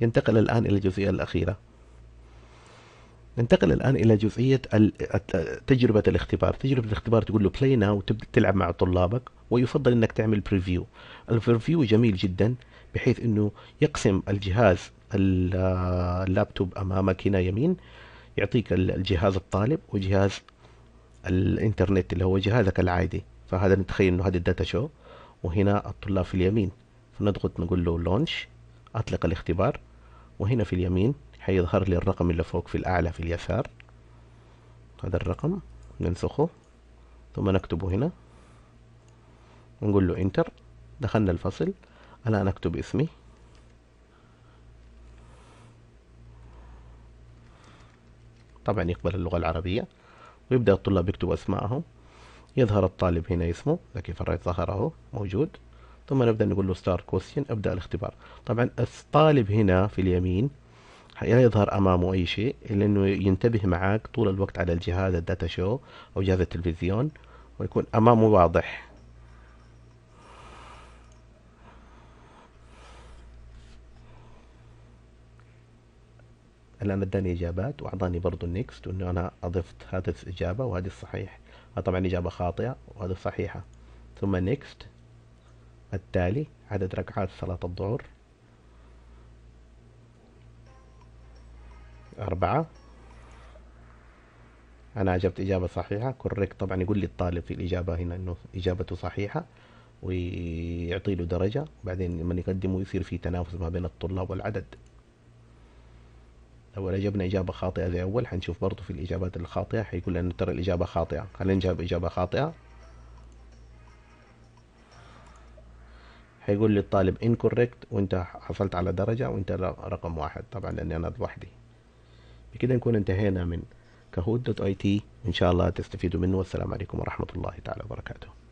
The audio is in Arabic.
ينتقل الآن إلى الجزئية الأخيرة ننتقل الآن إلى جزئية تجربة الاختبار تجربة الاختبار تقول له بلاي ناو تلعب مع طلابك ويفضل أنك تعمل بريفيو البريفيو جميل جدا بحيث أنه يقسم الجهاز اللابتوب أمامك هنا يمين يعطيك الجهاز الطالب وجهاز الانترنت اللي هو جهازك العادي فهذا نتخيل انه هذا الداتا شو وهنا الطلاب في اليمين فنضغط نقول له لونش اطلق الاختبار وهنا في اليمين حيظهر لي الرقم اللي فوق في الأعلى في اليسار هذا الرقم ننسخه ثم نكتبه هنا ونقول له انتر دخلنا الفصل الآن أكتب اسمي طبعا يقبل اللغة العربية ويبدأ الطلاب يكتبوا أسماءهم يظهر الطالب هنا اسمه لكن فريت ظهره موجود ثم نبدأ نقول له ستار كوستشن ابدأ الاختبار طبعا الطالب هنا في اليمين لا يظهر امامه اي شيء الا انه ينتبه معاك طول الوقت على الجهاز الداتا شو او جهاز التلفزيون ويكون امامه واضح الان اداني اجابات واعطاني برضو النكست وانه انا اضفت هذه الاجابه وهذه الصحيح طبعا اجابه خاطئه وهذه صحيحه ثم نكست التالي عدد ركعات صلاة الظهر أربعة أنا أجبت إجابة صحيحة كوريك طبعا يقول لي الطالب في الإجابة هنا إنه إجابته صحيحة ويعطي له درجة وبعدين لما يقدمه يصير في تنافس ما بين الطلاب والعدد لو أجبنا إجابة خاطئة زي أول حنشوف برضو في الإجابات الخاطئة حيقول لنا ترى الإجابة خاطئة خلينا نجاوب إجابة خاطئة هيقول لي الطالب incorrect وانت حصلت على درجة وانت رقم واحد طبعا لاني انا لوحدي بكده نكون انتهينا من كهود دوت اي تي ان شاء الله تستفيدوا منه والسلام عليكم ورحمة الله تعالى وبركاته